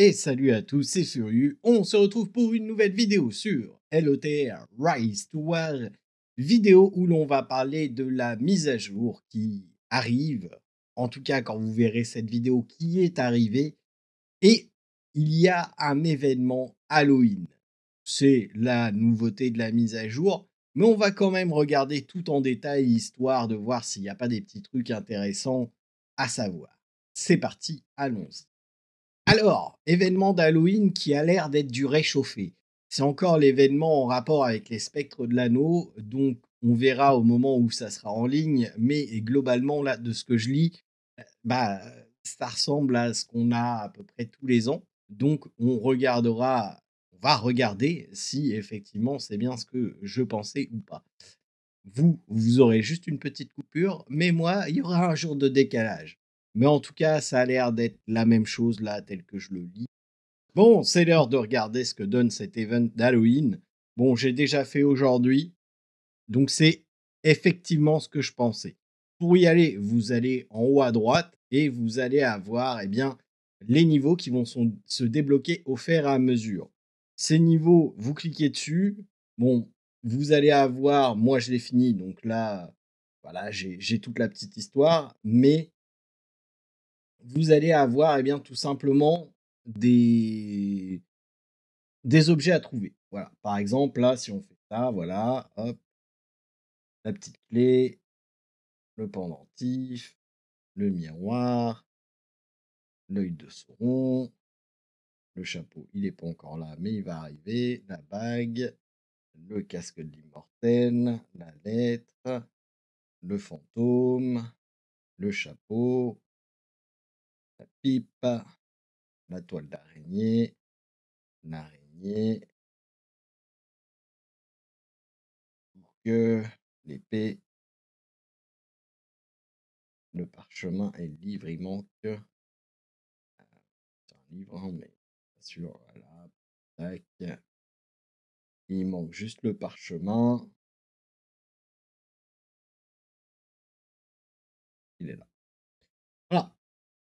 Et salut à tous, c'est Furieux. On se retrouve pour une nouvelle vidéo sur LOTR Rise to War, vidéo où l'on va parler de la mise à jour qui arrive, en tout cas quand vous verrez cette vidéo qui est arrivée, et il y a un événement Halloween. C'est la nouveauté de la mise à jour, mais on va quand même regarder tout en détail histoire de voir s'il n'y a pas des petits trucs intéressants à savoir. C'est parti, allons-y. Alors, événement d'Halloween qui a l'air d'être du réchauffé. C'est encore l'événement en rapport avec les spectres de l'anneau, donc on verra au moment où ça sera en ligne, mais globalement, là, de ce que je lis, euh, bah, ça ressemble à ce qu'on a à peu près tous les ans. Donc, on regardera, on va regarder si effectivement c'est bien ce que je pensais ou pas. Vous, vous aurez juste une petite coupure, mais moi, il y aura un jour de décalage. Mais en tout cas, ça a l'air d'être la même chose là, tel que je le lis. Bon, c'est l'heure de regarder ce que donne cet event d'Halloween. Bon, j'ai déjà fait aujourd'hui, donc c'est effectivement ce que je pensais. Pour y aller, vous allez en haut à droite et vous allez avoir eh bien, les niveaux qui vont se débloquer au fur et à mesure. Ces niveaux, vous cliquez dessus. Bon, vous allez avoir, moi je l'ai fini, donc là, voilà, j'ai toute la petite histoire, mais vous allez avoir, eh bien, tout simplement des, des objets à trouver. Voilà. Par exemple, là, si on fait ça, voilà, hop, la petite clé, le pendentif, le miroir, l'œil de Sauron, le chapeau, il n'est pas encore là, mais il va arriver, la bague, le casque de l'immortel, la lettre, le fantôme, le chapeau, la pipe, la toile d'araignée, l'araignée, l'épée, le parchemin et le livre. Il manque euh, un livre, hein, mais sûr. Voilà. Tac. Il manque juste le parchemin. Il est là. Voilà.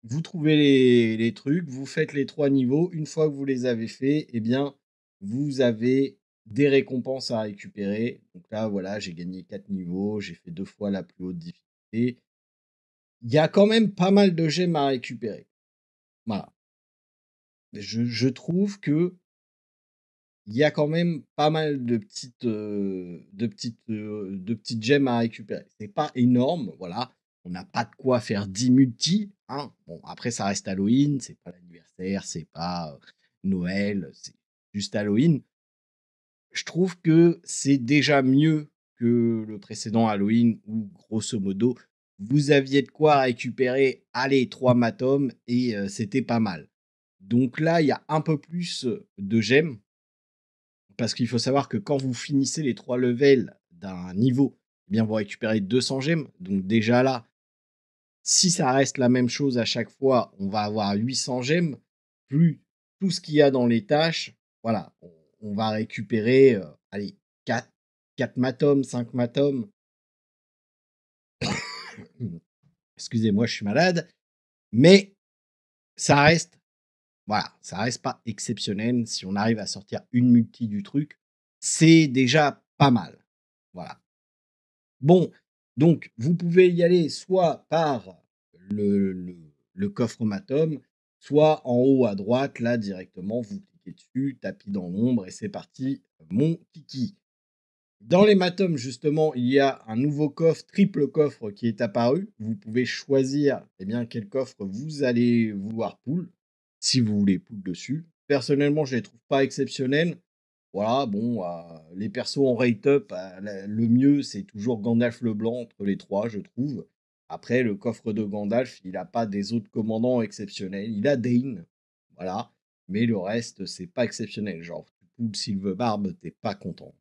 Vous trouvez les, trucs, vous faites les trois niveaux. Une fois que vous les avez faits, eh bien, vous avez des récompenses à récupérer. Donc là, voilà, j'ai gagné quatre niveaux, j'ai fait deux fois la plus haute difficulté. Il y a quand même pas mal de gemmes à récupérer. Voilà. je trouve que il y a quand même pas mal de petites, de petites, de petites gemmes à récupérer. n'est pas énorme, voilà. On n'a pas de quoi faire 10 multi. Hein. Bon, après, ça reste Halloween, c'est pas l'anniversaire, c'est pas Noël, c'est juste Halloween. Je trouve que c'est déjà mieux que le précédent Halloween où, grosso modo, vous aviez de quoi récupérer, allez, trois matomes et c'était pas mal. Donc là, il y a un peu plus de gemmes parce qu'il faut savoir que quand vous finissez les trois levels d'un niveau, eh bien vous récupérez 200 gemmes. Donc déjà là, si ça reste la même chose à chaque fois, on va avoir 800 gemmes, plus tout ce qu'il y a dans les tâches. Voilà, on, va récupérer, euh, allez, 4, 4 matomes, 5 matomes. Excusez-moi, je suis malade. Mais ça reste voilà, ça reste pas exceptionnel. Si on arrive à sortir une multi du truc, c'est déjà pas mal. Voilà. Bon, donc vous pouvez y aller soit par le, coffre Matom, soit en haut à droite, là directement, vous cliquez dessus, tapis dans l'ombre et c'est parti, mon kiki. Dans les matomes, justement, il y a un nouveau coffre, triple coffre qui est apparu. Vous pouvez choisir eh bien, quel coffre vous allez vouloir pool si vous voulez poule dessus. Personnellement, je les trouve pas exceptionnels. Voilà, bon, euh, les persos en rate-up, euh, le mieux, c'est toujours Gandalf le Blanc entre les trois, je trouve. Après, le coffre de Gandalf, il n'a pas des autres commandants exceptionnels. Il a Dane, voilà. Mais le reste, c'est pas exceptionnel. Genre, tu poules Barbe, t'es pas content.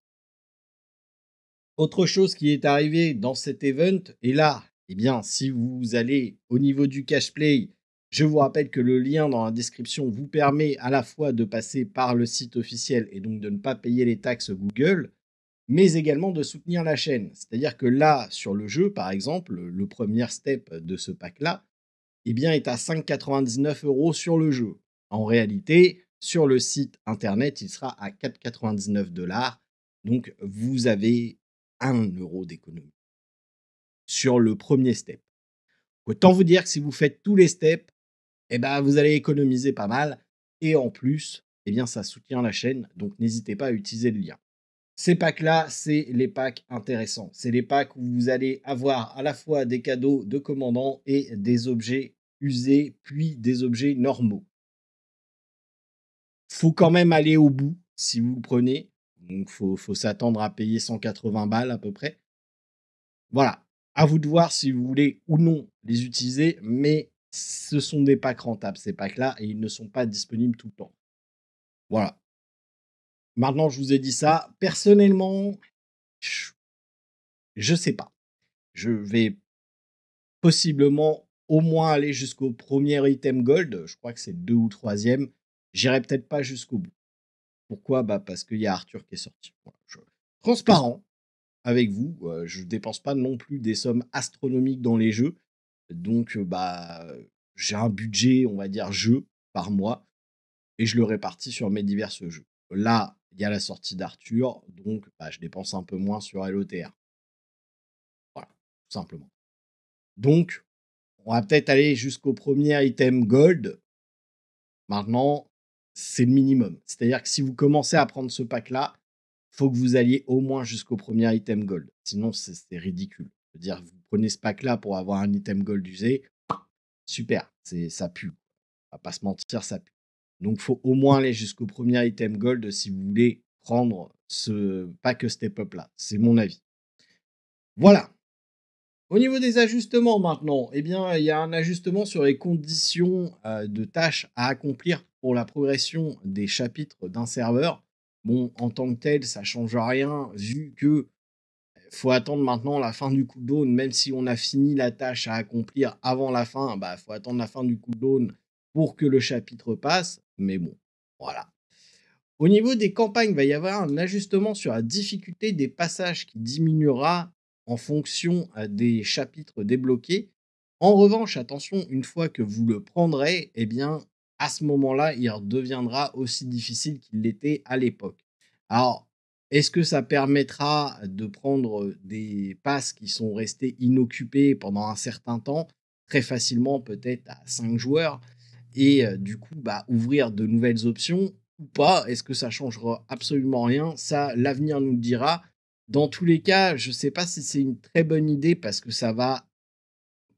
Autre chose qui est arrivée dans cet event, et là, eh bien, si vous allez au niveau du cash play, je vous rappelle que le lien dans la description vous permet à la fois de passer par le site officiel et donc de ne pas payer les taxes Google, mais également de soutenir la chaîne. C'est-à-dire que là, sur le jeu, par exemple, le premier step de ce pack-là, eh bien, est à 5,99 euros sur le jeu. En réalité, sur le site internet, il sera à 4,99 dollars. Donc, vous avez 1 euro d'économie sur le premier step. Autant vous dire que si vous faites tous les steps, bah, vous allez économiser pas mal. Et en plus, eh bien, ça soutient la chaîne, donc n'hésitez pas à utiliser le lien. Ces packs-là, c'est les packs intéressants. C'est les packs où vous allez avoir à la fois des cadeaux de commandants et des objets usés, puis des objets normaux. Faut quand même aller au bout si vous prenez. Donc faut, faut s'attendre à payer 180 balles à peu près. Voilà, à vous de voir si vous voulez ou non les utiliser, mais ce sont des packs rentables, ces packs-là, et ils ne sont pas disponibles tout le temps. Voilà. Maintenant, je vous ai dit ça. Personnellement, je sais pas. Je vais possiblement au moins aller jusqu'au premier item gold. Je crois que c'est deux ou troisième. J'irai peut-être pas jusqu'au bout. Pourquoi bah Parce qu'il y a Arthur qui est sorti. Transparent avec vous. Euh, je dépense pas non plus des sommes astronomiques dans les jeux. Donc, bah, j'ai un budget, on va dire, jeu par mois, et je le répartis sur mes divers jeux. Là, il y a la sortie d'Arthur, donc bah, je dépense un peu moins sur LOTR. Voilà, tout simplement. Donc, on va peut-être aller jusqu'au premier item gold. Maintenant, c'est le minimum. C'est-à-dire que si vous commencez à prendre ce pack-là, faut que vous alliez au moins jusqu'au premier item gold. Sinon, c'est ridicule. Je veux dire, vous prenez ce pack-là pour avoir un item gold usé, super, c'est ça pue. On va pas se mentir, ça pue. Donc faut au moins aller jusqu'au premier item gold si vous voulez prendre ce pack step-up là. C'est mon avis. Voilà. Au niveau des ajustements maintenant, eh bien, il y a un ajustement sur les conditions euh, de tâches à accomplir pour la progression des chapitres d'un serveur. Bon, en tant que tel, ça change rien vu que faut attendre maintenant la fin du coup d'aune, même si on a fini la tâche à accomplir avant la fin, bah faut attendre la fin du coup d'aune pour que le chapitre passe, mais bon, voilà. Au niveau des campagnes, il va y avoir un ajustement sur la difficulté des passages qui diminuera en fonction euh, des chapitres débloqués. En revanche, attention, une fois que vous le prendrez, eh bien, à ce moment-là, il redeviendra aussi difficile qu'il l'était à l'époque. Alors, est-ce que ça permettra de prendre des passes qui sont restées inoccupées pendant un certain temps, très facilement peut-être à 5 joueurs, et euh, du coup bah, ouvrir de nouvelles options ou pas Est-ce que ça changera absolument rien Ça, l'avenir nous le dira. Dans tous les cas, je ne sais pas si c'est une très bonne idée parce que ça va,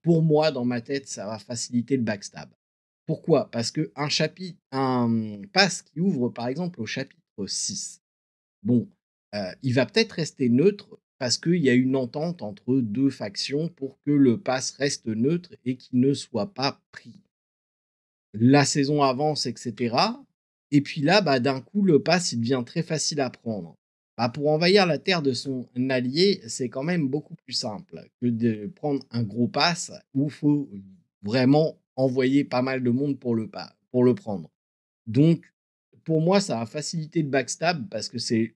pour moi, dans ma tête, ça va faciliter le backstab. Pourquoi Parce que un chapitre, pass qui ouvre par exemple au chapitre 6. Bon, euh, il va peut-être rester neutre parce qu'il y a une entente entre deux factions pour que le pass reste neutre et qu'il ne soit pas pris. La saison avance, etc. Et puis là, bah, d'un coup, le pass il devient très facile à prendre. Bah, pour envahir la terre de son allié, c'est quand même beaucoup plus simple que de prendre un gros pass où il faut vraiment envoyer pas mal de monde pour le, pas, pour le prendre. Donc, pour moi, ça a facilité le backstab parce que c'est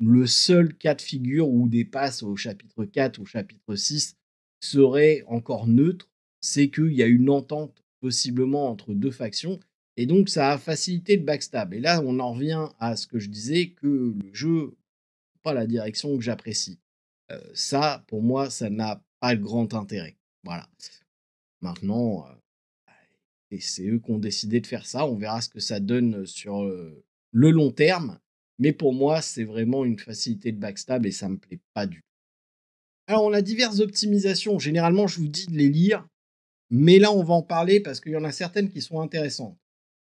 le seul cas de figure où des passes au chapitre 4 ou chapitre 6 seraient encore neutres, c'est qu'il y a une entente possiblement entre deux factions, et donc ça a facilité le backstab. Et là, on en revient à ce que je disais, que le jeu, pas la direction que j'apprécie. Euh, ça, pour moi, ça n'a pas de grand intérêt. Voilà. Maintenant, euh, c'est eux qui ont décidé de faire ça. On verra ce que ça donne sur euh, le long terme. Mais pour moi, c'est vraiment une facilité de backstab et ça ne me plaît pas du tout. Alors, on a diverses optimisations. Généralement, je vous dis de les lire, mais là, on va en parler parce qu'il y en a certaines qui sont intéressantes.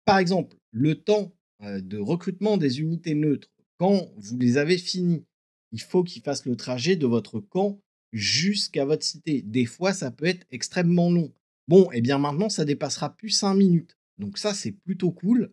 Par exemple, le temps euh, de recrutement des unités neutres. Quand vous les avez finies, il faut qu'ils fassent le trajet de votre camp jusqu'à votre cité. Des fois, ça peut être extrêmement long. Bon, et eh bien maintenant, ça dépassera plus 5 minutes. Donc ça, c'est plutôt cool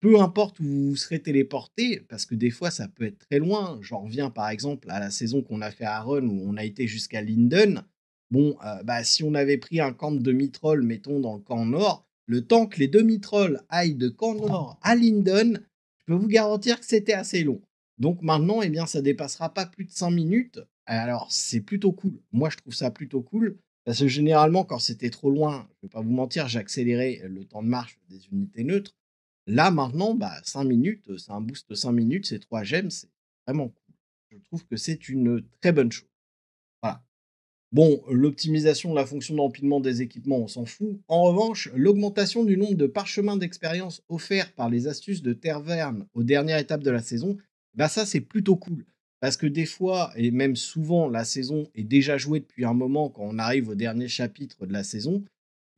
peu importe où vous serez téléporté, parce que des fois ça peut être très loin. J'en reviens par exemple à la saison qu'on a fait à Run où on a été jusqu'à Linden. Bon, euh, bah, si on avait pris un camp de demi mettons dans le camp nord, le temps que les demi-trolls aillent de camp ah. nord à Linden, je peux vous garantir que c'était assez long. Donc maintenant, eh bien, ça dépassera pas plus de 5 minutes. Alors c'est plutôt cool. Moi je trouve ça plutôt cool. Parce que généralement, quand c'était trop loin, je ne vais pas vous mentir, j'accélérais le temps de marche des unités neutres. Là, maintenant, bah, 5 minutes, euh, c'est un boost de 5 minutes, c'est 3 gemmes, c'est vraiment cool. Je trouve que c'est une très bonne chose. Voilà. Bon, l'optimisation de la fonction d'empilement des équipements, on s'en fout. En revanche, l'augmentation du nombre de parchemins d'expérience offerts par les astuces de Terverne aux dernières étapes de la saison, bah ça c'est plutôt cool. Parce que des fois, et même souvent, la saison est déjà jouée depuis un moment quand on arrive au dernier chapitre de la saison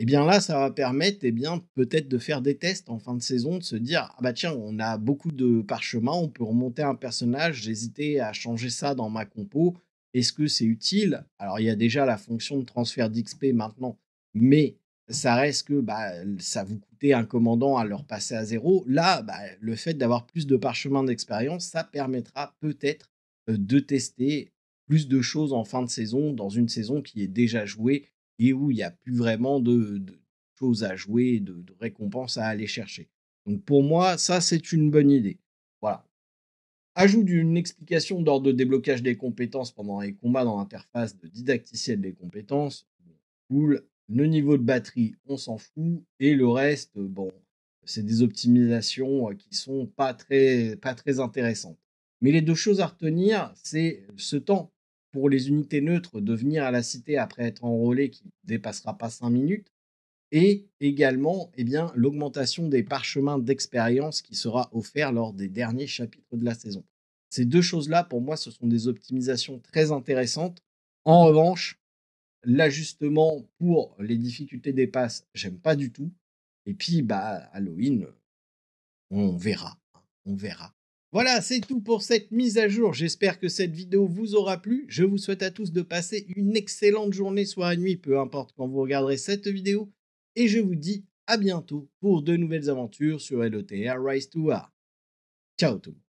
eh bien là, ça va permettre eh bien peut-être de faire des tests en fin de saison, de se dire ah bah tiens, on a beaucoup de parchemins, on peut remonter un personnage, j'hésitais à changer ça dans ma compo. Est-ce que c'est utile Alors il y a déjà la fonction de transfert d'XP maintenant, mais ça reste que bah, ça vous coûtait un commandant à leur passer à zéro. Là, bah, le fait d'avoir plus de parchemins d'expérience, ça permettra peut-être euh, de tester plus de choses en fin de saison, dans une saison qui est déjà jouée où il n'y a plus vraiment de, choses à jouer, de, récompenses à aller chercher. Donc pour moi, ça c'est une bonne idée. Voilà. Ajout une explication d'ordre de déblocage des compétences pendant les combats dans l'interface de didacticiel des compétences. Cool. Le niveau de batterie, on s'en fout. Et le reste, bon, c'est des optimisations euh, qui sont pas très, pas très intéressantes. Mais les deux choses à retenir, c'est euh, ce temps pour les unités neutres de venir à la cité après être enrôlé qui ne dépassera pas 5 minutes. Et également eh bien, l'augmentation des parchemins d'expérience qui sera offert lors des derniers chapitres de la saison. Ces deux choses-là, pour moi, ce sont des optimisations très intéressantes. En revanche, l'ajustement pour les difficultés des passes, j'aime pas du tout. Et puis, bah, Halloween, on verra. Hein, on verra. Voilà, c'est tout pour cette mise à jour. J'espère que cette vidéo vous aura plu. Je vous souhaite à tous de passer une excellente journée, soit à nuit, peu importe quand vous regarderez cette vidéo. Et je vous dis à bientôt pour de nouvelles aventures sur LOTR e Rise to War. Ciao tout le monde.